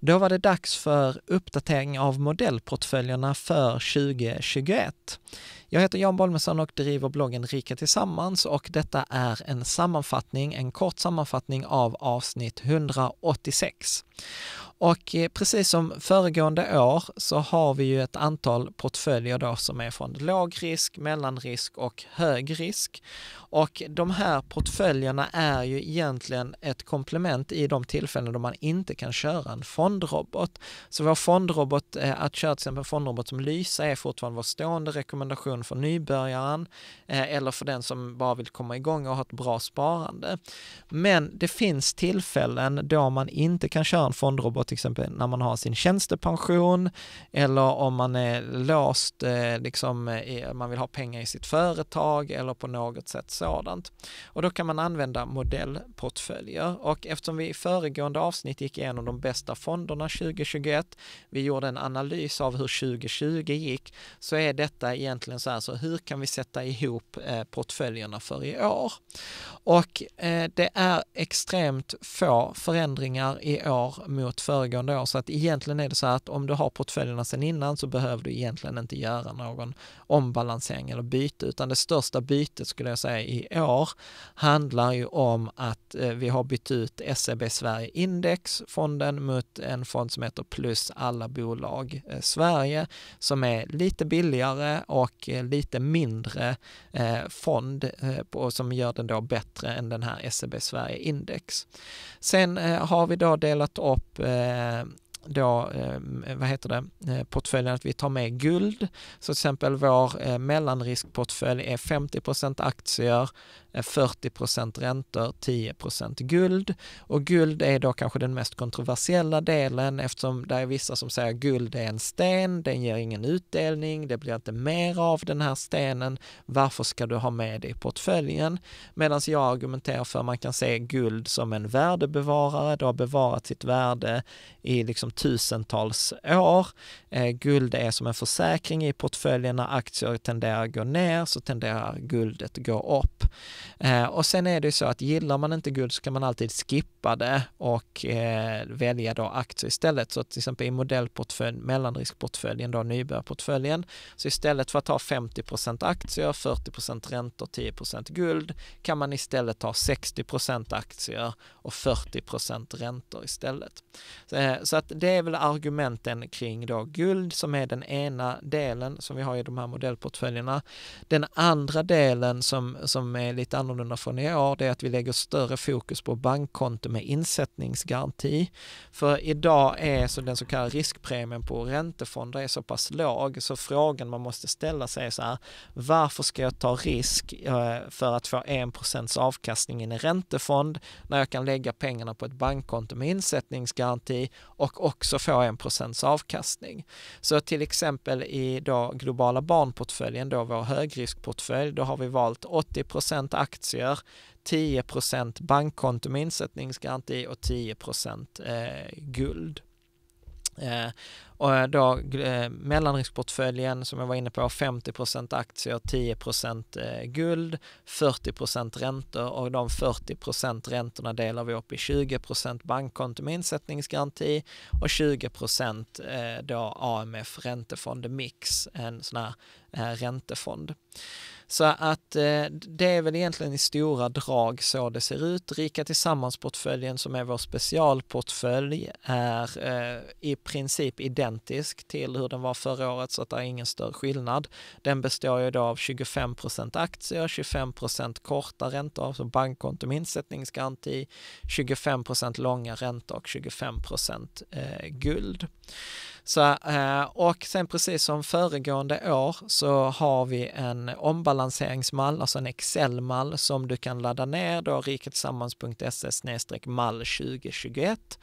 Då var det dags för uppdatering av modellportföljerna för 2021. Jag heter Jan Bolmesson och driver bloggen Rika Tillsammans och detta är en sammanfattning, en kort sammanfattning av avsnitt 186. Och eh, precis som föregående år så har vi ju ett antal portföljer då som är från låg risk, mellanrisk och hög risk. Och de här portföljerna är ju egentligen ett komplement i de tillfällen då man inte kan köra en fondrobot. Så vår fondrobot, eh, att köra till exempel en fondrobot som Lysa är fortfarande vår stående rekommendation för nybörjaren eh, eller för den som bara vill komma igång och ha ett bra sparande. Men det finns tillfällen då man inte kan köra en fondrobot till exempel när man har sin tjänstepension eller om man är låst, eh, liksom, man vill ha pengar i sitt företag eller på något sätt sådant. Och då kan man använda modellportföljer och eftersom vi i föregående avsnitt gick igenom de bästa fonderna 2021, vi gjorde en analys av hur 2020 gick, så är detta egentligen så här, så hur kan vi sätta ihop eh, portföljerna för i år? Och eh, det är extremt få förändringar i år mot förra föregående år. Så att egentligen är det så att om du har portföljerna sedan innan så behöver du egentligen inte göra någon ombalansering eller byte, utan det största bytet skulle jag säga i år handlar ju om att eh, vi har bytt ut SEB Sverige Index-fonden mot en fond som heter Plus alla bolag eh, Sverige som är lite billigare och eh, lite mindre fond som gör den då bättre än den här SEB Sverige Index. Sen har vi då delat upp Um, då, eh, vad heter det, eh, portföljen att vi tar med guld. Så till exempel vår eh, mellanriskportfölj är 50 aktier, 40 eh, räntor, 10 guld. Och guld är då kanske den mest kontroversiella delen eftersom det är vissa som säger guld är en sten, den ger ingen utdelning, det blir inte mer av den här stenen, varför ska du ha med det i portföljen? Medan jag argumenterar för att man kan se guld som en värdebevarare, det har bevarat sitt värde i liksom liksom tusentals år. Eh, guld är som en försäkring i portföljen. När aktier tenderar att gå ner så tenderar guldet att gå upp. Eh, och sen är det ju så att gillar man inte guld så kan man alltid skippa det och eh, välja då aktier istället. Så till exempel i modellportföljen, mellanriskportföljen, då nybörjarportföljen, så istället för att ha 50 aktier, 40 räntor, 10 guld kan man istället ha 60 aktier och 40 räntor istället. Så eh, att det är väl argumenten kring då guld som är den ena delen som vi har i de här modellportföljerna. Den andra delen som, som är lite annorlunda från i år det är att vi lägger större fokus på bankkonto med insättningsgaranti. För idag är så den så kallade riskpremien på räntefonder är så pass låg så frågan man måste ställa sig är så här varför ska jag ta risk eh, för att få en procents avkastning i en räntefond när jag kan lägga pengarna på ett bankkonto med insättningsgaranti och också få en procents avkastning. Så till exempel i då globala barnportföljen, då vår högriskportfölj, då har vi valt 80 aktier, 10 bankkonto med insättningsgaranti och 10 eh, guld. Eh, och då eh, mellanriskportföljen som jag var inne på 50 aktier, 10 eh, guld, 40 räntor och de 40 räntorna delar vi upp i 20 bankkonto med insättningsgaranti och 20 eh, då AMF räntefond mix, en sån här eh, räntefond. Så att eh, det är väl egentligen i stora drag så det ser ut. Rika Tillsammans-portföljen som är vår specialportfölj är eh, i princip identisk till hur den var förra året så att det är ingen större skillnad. Den består ju då av 25 aktier, 25 korta räntor, alltså bankkonto med insättningsgaranti, 25 långa räntor och 25 eh, guld. Så, eh, och sen precis som föregående år så har vi en ombalanseringsmall, alltså en Excel-mall som du kan ladda ner då riketillsammans.se mall 2021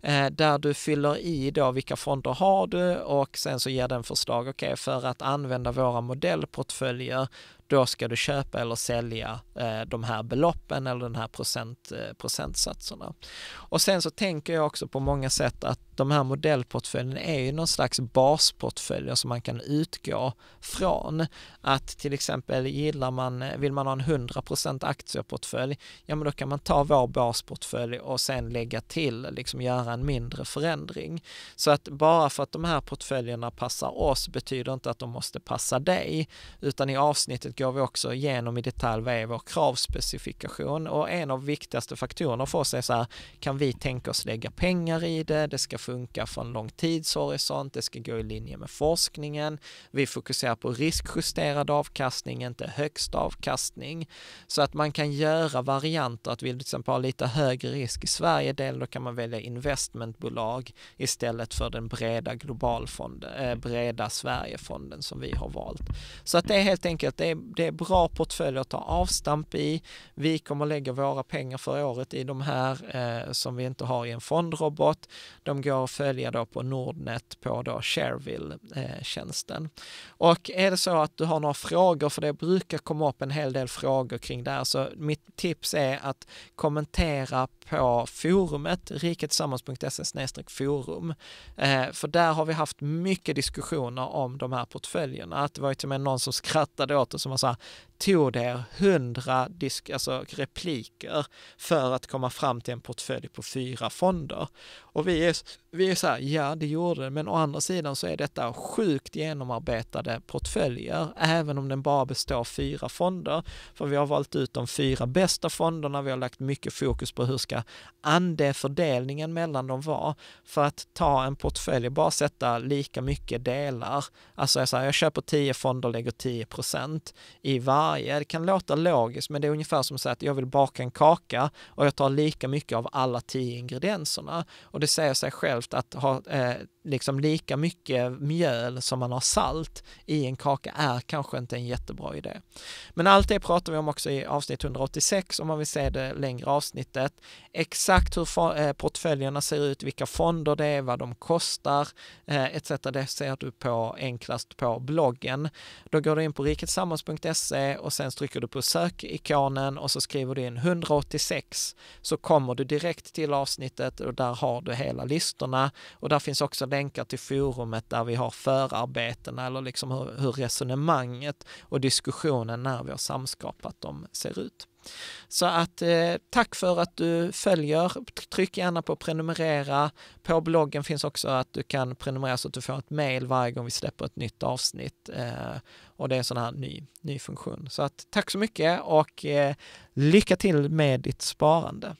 eh, där du fyller i då vilka fonder har du och sen så ger den förslag, okej okay, för att använda våra modellportföljer då ska du köpa eller sälja eh, de här beloppen eller den här procent, eh, procentsatserna. Och sen så tänker jag också på många sätt att de här modellportföljen är ju någon slags basportfölj som man kan utgå från. Att till exempel gillar man, vill man ha en 100% aktieportfölj, ja men då kan man ta vår basportfölj och sen lägga till, liksom göra en mindre förändring. Så att bara för att de här portföljerna passar oss betyder inte att de måste passa dig, utan i avsnittet går vi också igenom i detalj vad är vår kravspecifikation och en av viktigaste faktorerna för oss är så här, kan vi tänka oss lägga pengar i det, det ska funka för en lång tidshorisont, det ska gå i linje med forskningen, vi fokuserar på riskjusterad avkastning, inte högst avkastning, så att man kan göra varianter, att vill du till exempel ha lite högre risk i Sverige-delen, då kan man välja investmentbolag istället för den breda globalfonden, eh, breda Sverigefonden som vi har valt. Så att det är helt enkelt, det är det är bra portfölj att ta avstamp i. Vi kommer lägga våra pengar för året i de här eh, som vi inte har i en fondrobot. De går att följa då på Nordnet på då Shareville-tjänsten. och är det så att du har några frågor, för det brukar komma upp en hel del frågor kring det här, så mitt tips är att kommentera på forumet, riketillsammans.se forum. Eh, för där har vi haft mycket diskussioner om de här portföljerna. Att det var ju till och med någon som skrattade åt det som massa tog det er hundra disk, alltså repliker för att komma fram till en portfölj på fyra fonder. Och vi är, vi är så här, ja det gjorde det, men å andra sidan så är detta sjukt genomarbetade portföljer, även om den bara består av fyra fonder. För vi har valt ut de fyra bästa fonderna, vi har lagt mycket fokus på hur ska andefördelningen mellan dem vara. För att ta en portfölj, bara sätta lika mycket delar, alltså jag, så här, jag köper tio fonder, lägger 10 procent i varje varje. Det kan låta logiskt, men det är ungefär som att säga att jag vill baka en kaka och jag tar lika mycket av alla tio ingredienserna. Och det säger sig självt att ha eh, liksom lika mycket mjöl som man har salt i en kaka är kanske inte en jättebra idé. Men allt det pratar vi om också i avsnitt 186 om man vill se det längre avsnittet. Exakt hur eh, portföljerna ser ut, vilka fonder det är, vad de kostar eh, etc. Det ser du på enklast på bloggen. Då går du in på riketsammans.se och sen trycker du på sökikonen och så skriver du in 186 så kommer du direkt till avsnittet och där har du hela listorna och där finns också länkar till forumet där vi har förarbetena eller liksom hur, hur resonemanget och diskussionen när vi har samskapat dem ser ut. Så att eh, tack för att du följer. Tryck gärna på prenumerera. På bloggen finns också att du kan prenumerera så att du får ett mail varje gång vi släpper ett nytt avsnitt. Eh, och det är en sån här ny, ny funktion. Så att tack så mycket och eh, lycka till med ditt sparande.